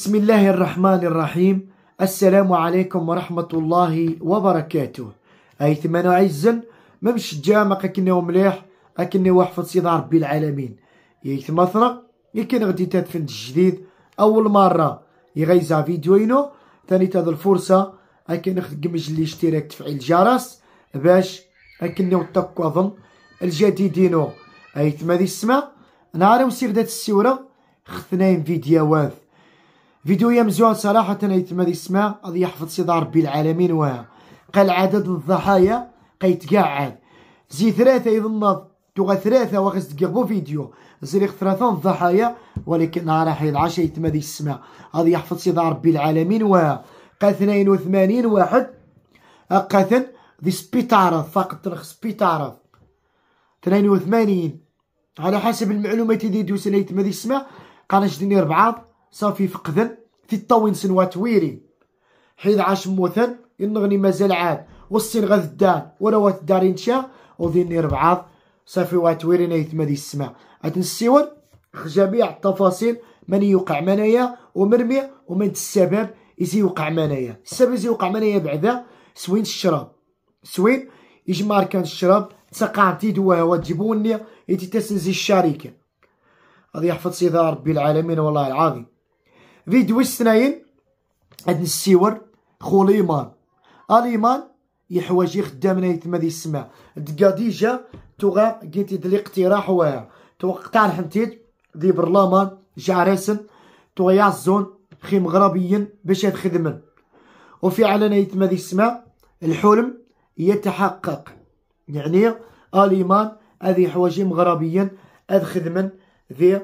بسم الله الرحمن الرحيم السلام عليكم ورحمة الله وبركاته أي ثمان عزا ممش جامع أكني ومليح أكني وحفظ سيد ربي العالمين يثم أثنى يكن غدي تدفن الجديد أول مرة يغيزا فيديوينو ثاني تاد الفرصة أكن اللي اشتراك تفعيل الجرس باش أكني وتكو أظن الجديدينو أي ثما ذي السماء نعرف سير دات السورة خثنين فيديوات فيديو مزيون صراحة ايتما يسمع غادي يحفظ سيدي ربي العالمين وها قال عدد الضحايا قاعد زي ثلاثة يظن تغى ثلاثة وغز تقربو فيديو زريق ثلاثة الضحايا ولكن نهار راح عشا يتم ذي السماء غادي يحفظ سيدة ربي العالمين وها قا و ثمانين واحد قاثن ذي سبيتارف فقط ترخ سبيتارف و ثمانين على حسب المعلومات اللي دوس اللي يتما ذي السماء قناش ديني ربعة صافي فقدن في الطوين سنوات ويري حيد عاش موثن ينغني مازال عاد والصين غاد الدان وروات الدار شا وذيني ربعاض صافي واتويري نايت مادي السماء اتنسيور جميع التفاصيل من يوقع منايا ومرمي ومن السبب يزي يوقع منايا السبب يزي يوقع منايا بعدا سوين الشراب سوين يجمع كان الشراب تي دوا هوا تجيبوني يتي تسنزي الشركه غادي يحفظ سيدي ربي العالمين والله العظيم فيديو سناين هاد السيور خو ليمان اليمان يحوج يخدم لنا ما دي السماء دكا ديجا توغا قيتي دلي اقتراح واعر توقع الحنتيت دي برلمان جارسن توغا يعزون خي مغربيا باش يخدمن وفعلا ما دي السماء الحلم يتحقق يعني اليمان هذه حوايج مغربيا هاد خدمن ذي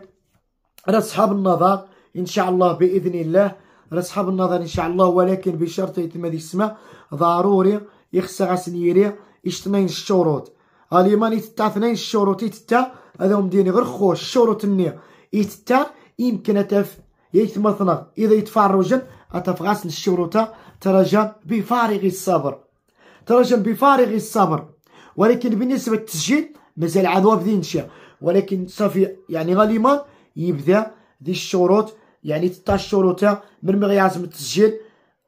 راه صحاب النظر ان شاء الله باذن الله لاصحاب النظر ان شاء الله ولكن بشرط يتم هذه السماء ضروري يخص غاسن اثنين الشروط اليماني يتتا اثنين الشروط يتتا هذا هم ديني غير خوش الشروط النية يتتا يمكن اتف يتم ثنغ اذا يدفع اتفغاس الشروط ترجى بفارغ الصبر ترجى بفارغ الصبر ولكن بالنسبه للتسجيل مازال عاد وافدين ولكن صافي يعني غاليمان يبدا دي الشروط يعني 16 الشروط من مي غيعزم التسجيل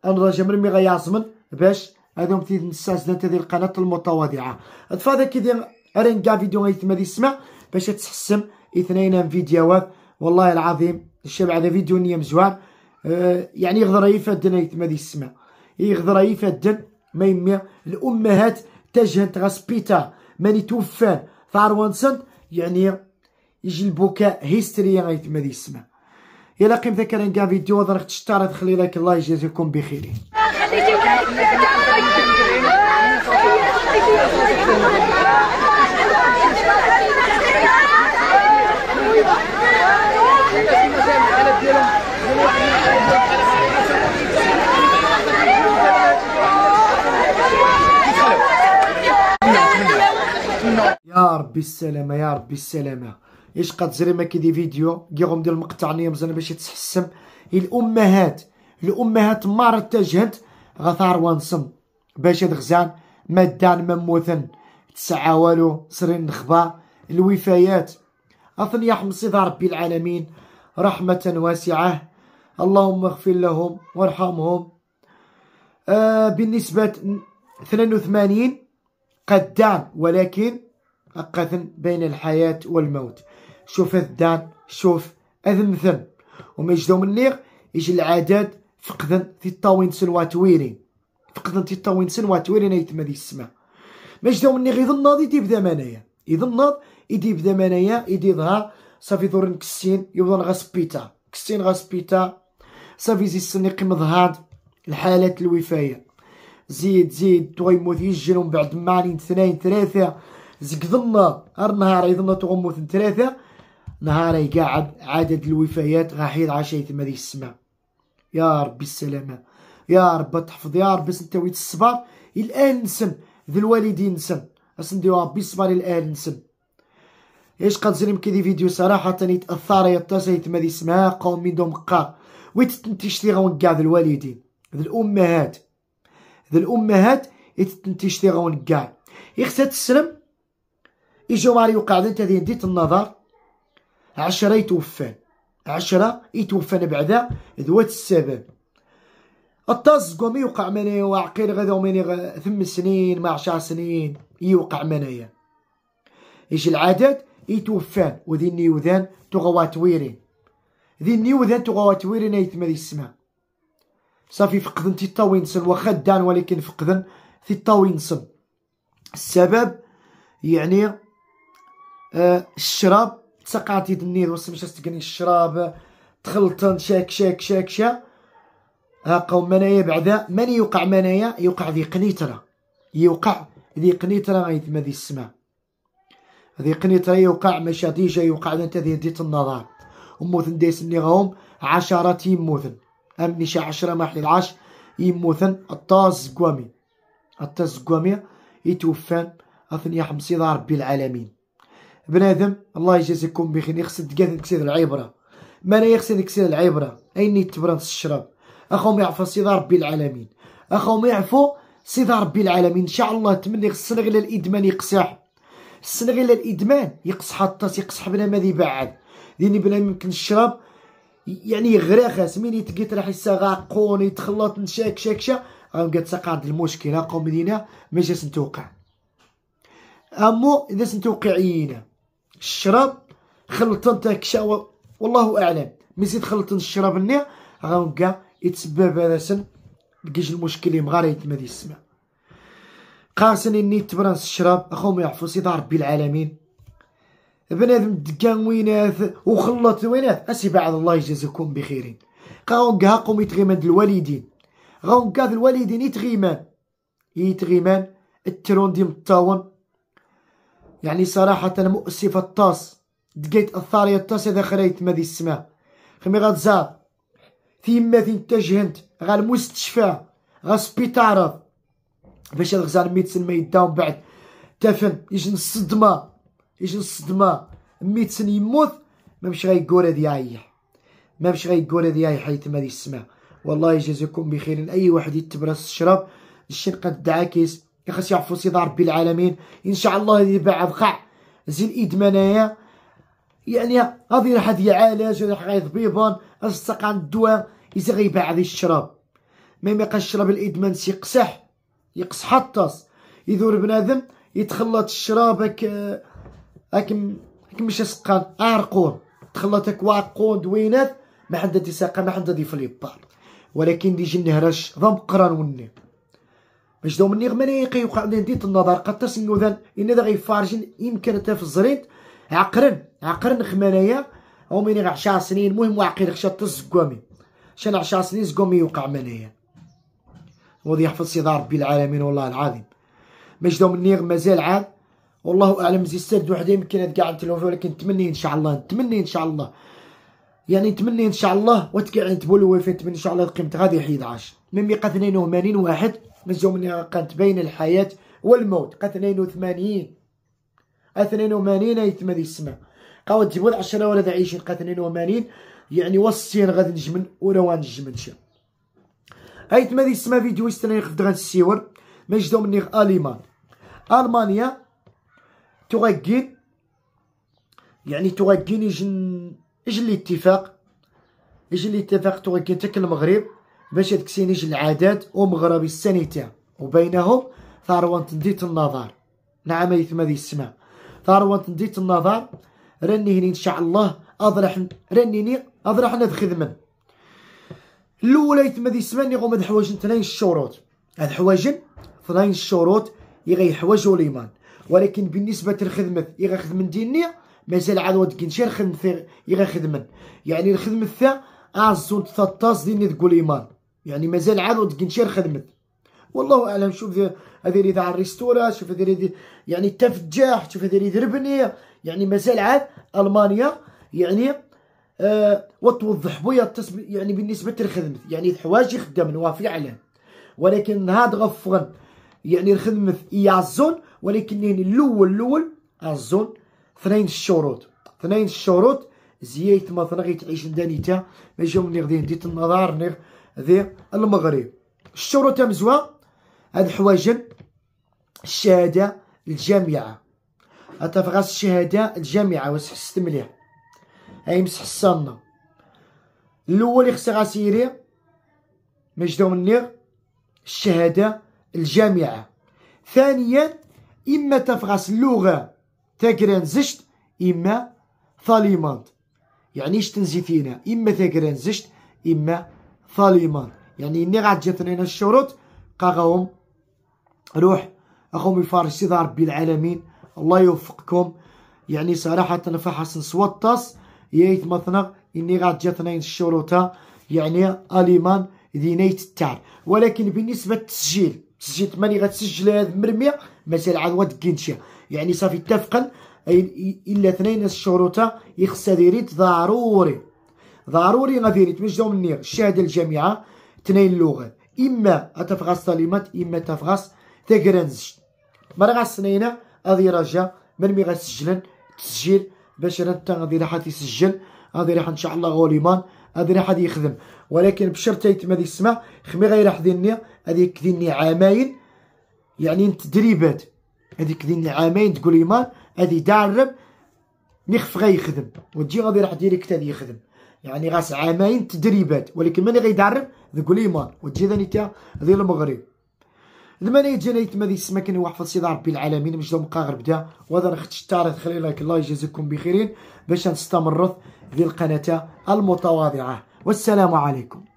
الرجاء من مي غيعزمن باش هادو تيد ذات ديال القناه المتواضعه تفضل كي داير رينكا فيديو غيتما يسمع باش تحسم اثنين فيديوهات والله العظيم الشبع هذا فيديو نية مزوان أه يعني يقدر يفدن يتما دي السماء يقدر يفدن ما يمي الامهات تجهد غا ماني توفى فاروان سنت يعني يجي البكاء هيستيريا غيتما ديال السماء يلا قيم ذاك كاع فيديو هضر تشتار تخلي لايك الله يجازيكم بخير يا ربي السلامة يا ربي السلامة اش قتجري دي فيديو كيغوم ديال المقطع ليا مزيان باش يتحسن الامهات الامهات مار تجهد غثار وانصم باش دغزان مدان مموثن تسعى والو سرين نخبا الوفايات حمصي يحمصيد ربي العالمين رحمة واسعة اللهم اغفر لهم وارحمهم آه بالنسبة 82 قدام ولكن أقثن بين الحياة والموت شوف الدان شوف أذمثن وما يجدو من ليغ يجي العدد فقدن في الطاوين سنوا تويرين فقدن في الطاوين سنوا تويرين ايتما دي السماء ما يجدو من ليغ يظن ناض يدي بدا مانايا يظن ناض يدي بدا مانايا يدي ظهر صافي ذورن كسين يوضن غا سبيتا كسين غا سبيتا صافي زي السن يقيم ظهاد الحالات الوفايه زيد زيد تغيموت يجل ومن بعد معنين اثنين ثلاثه زقدنا النهار يظن تغموت ثلاثه نهار يقعد عدد الوفيات غاحيد عشرة تما ديك السماء يا ربي السلامة يا رب تحفظ يا رب انت ويت الصبر الان نسم ذي الوالدين نسم اسنديو ربي الصبر الان نسم ايش زلم كذي فيديو صراحة يتأثر يتصل يتما دي السماء قوم من دوم قا ويت تنتيش تي غون قاع ذي الوالدين ذي الامهات ذي الامهات يتنتيش تي غون كاع يخسات السلم يجو ماريو قاعدة تذين ديت النظر عشرة يتوفان عشرة يتوفان بعدا ذوات السبب الطاز قومي يوقع منايا وعقيل غدا ومني غ... ثم سنين مع عشر سنين يوقع منايا يجي العدد يتوفان وذي النيوذان تغوات ويرين ذي النيوذان تغوات ويرين ذي السماء صافي فقدن تيطاوين سن واخا دان ولكن فقدن تيطاوين سن السبب يعني آه الشراب تسقاطي النيل وسمشة تقني الشراب تخلطن شاك شاك شاك شا ها قوم منايا بعدا من يوقع منايا يوقع ذي قنيترة يوقع ذي قنيترة غايت ما ذي السماء ذي قنيترة يوقع ماشي ديجا يوقع انت ذي ديت النظام وموثن ديس غوم عشرة يموثن أمني شي عشرة ما حلي العاش يموثن الطاز قوامي الطاز قوامي يتوفان اثنيا حمسي ربي العالمين بنادم الله يجازيكم بخير يخصد كاع كسير العبره ما لا يخصد كسير العبره اين يتبرن الشراب اخوهم يعفو سيدا ربي العالمين اخوهم يعفو سيدا ربي العالمين ان شاء الله تمني خصنا غير الادمان يقصح خصنا غير الادمان يقصح حتى يقصح بلا ما يبعد ديني بلا يمكن الشراب يعني غراخ مين يتقيت راح يساغا قون يتخلط نشاك شاك شا غنبقى عند المشكل قوم دينا ما جاش نتوقع امو اذا سنتوقعينا الشراب خلطن انت كشاوة والله اعلم ملي زيد خلطن الشراب النيا غنبقى يتسبب راسن لقيش المشكل اللي ما دي السماء قاسني اني تبرانس الشراب اخوهم يعفو دار ربي العالمين بنادم دكان وينات وخلط وينات اسي بعد الله يجازيكم بخير قاونكا قوم يتغيمان الوالدين غاونكا الوالدين يتغيمان يتغيمان الترون ديال الطاون يعني صراحة مؤسفة الطاس دقيت الثارية الطاس إذا خريت ماذي السماء خمي غتزار ثيما ثين تجهنت غا المستشفى غا سبيطارة باش الغزار ميتسن ما يداوم بعد تفن يجن الصدمة يجن الصدمة ميتسن يموت ما مش غيقول هادي عيح ما مش غيقول هادي عيح حيت ما السماء والله يجازيكم بخير اي واحد يتبرس الشراب الشنقة الدعاكيس كيخص خاص يعرفوا سيدي ربي العالمين ان شاء الله اللي باع بقع زين ادمانايا يعني هذه راح يعالج راح غيطبيبان اش تسقى عند الدواء اذا غيباع هذه الشراب ما يبقى الشراب الادمان سيقسح يقصح الطاس يدور بنادم يتخلط الشراب هاك هاك هاك ماشي سقان عرقون تخلط هاك واقون دوينات ما عندها تساقه ما عندها ضيف اليبار ولكن ديجي نهرش ضم قران وني باش داو مني غماني يقيوقع من ديت النظر قد سنوذان إن ذا فارجن يمكن في الزرين عقرن عقرن خمانايا أو مني غ سنين المهم واعقين خشا تزكوامي شان عشر سنين زكوامي يوقع منايا وذي يحفظ سيدي ربي العالمين والله العظيم باش دوم مني مازال عاد والله اعلم زي السد وحده يمكن تقعد تلوفي ولكن نتمنى ان شاء الله نتمنى ان شاء الله يعني نتمنى ان شاء الله وتكاع تبول وفي تمني ان شاء الله قيمت غادي 11 من ميقات 82 واحد نجاو مني قانت بين الحياة والموت قا 82 82 يتما ذي السماء قاو تجيبو 10 ولا عيشين قا 82 يعني وصين غادي نجمن ولا وانجمنش هاي تما ذي السماء فيديو يستنى يخفض غنسيور ما جدو مني المان المانيا تغكين يعني تغاكين يجن اجل الاتفاق اجل الاتفاق تغيكن تك المغرب باش يتكسين اجي العادات ومغربي السنيتة وبينهم ثروان تنديت النظر نعم ايثما ذي السماء ثروان تنديت النظر راني هني ان شاء الله اضرح رانيني اضرح ندخذ من الاولى ايثما ذي السماء نغوم هاد حوايج ثنين الشروط هاد حوايج ثنين الشروط يغي حوايج وليمان ولكن بالنسبة للخدمة يغي خدم ديني مازال عاد كينشير خدم ثير يغا إيه خدمن يعني الخدمة الثا أعزون آه، تطاس ديني تقول إيمان يعني مازال عاد كينشير خدمت والله أعلم شوف هذه اللي ذا الريستورا شوف هذه اللي يعني تفجاح شوف هذه اللي ذربني يعني مازال عاد ألمانيا يعني أه وتوضح بويا يعني بالنسبة للخدمة يعني الحوايج خدام وافي عليه ولكن هاد غفغن يعني الخدمة يعزون ولكن يعني الاول الاول الزون اثنين الشروط اثنين الشروط زييت مثلا تعيش ندانيتا ماشي من غادي ديت النظار نيغ ذي المغرب الشروط مزوا هاد الحوايج الشهاده الجامعه اتفغاس الشهاده الجامعه واش حسيت مليح هاي مسح الاول اللي خصها سيري مجدو مني الشهاده الجامعه ثانيا اما تفغس اللغه تاكران زشت إما ثاليمانت يعني إيش تنزيتينا إما تاكران زشت إما ثاليمانت يعني إني غاد جاتنا هنا الشروط قاغاهم روح أخوهم الفارسي ذا ربي العالمين الله يوفقكم يعني صراحة فحسن سوطاس يايت مثنى إني غاد جاتنا الشروط يعني أليمان ذينيت التعب ولكن بالنسبة للتسجيل تسجيل 8 غتسجل هذا المرمية مثلا عاد واد شي يعني صافي اتفقا الا اثنين يخص ديريت ضروري ضروري غافيريت مجدو منير الشهادة الجامعة اثنين اللغة اما اتفغاس تعليمات اما اتفغاس تاكرانزش مرة غاسنينا هذه راجع من مي غاسجلن التسجيل باش انا حتى غادي راح تسجل غادي راح ان شاء الله غوليمان غادي راح يخدم ولكن بشرط يتم هذه السماء خمي غير راح ديني هذيك ديني عامين يعني تدريبات هذيك ديال عامين تقول ما هذه دارب نخف يخدم وتجي غادي يروح ديريكت هذه يخدم يعني غاس عامين تدريبات ولكن ملي غيدرب تقول ما وتجي ثاني تا ديال المغرب لما يجينا يتما ذي السما كان واحفظ سيدي ربي العالمين دوم قاغر بدا وهذا نختش التاريخ خلي لك الله يجازيكم بخيرين باش نستمر في القناه المتواضعه والسلام عليكم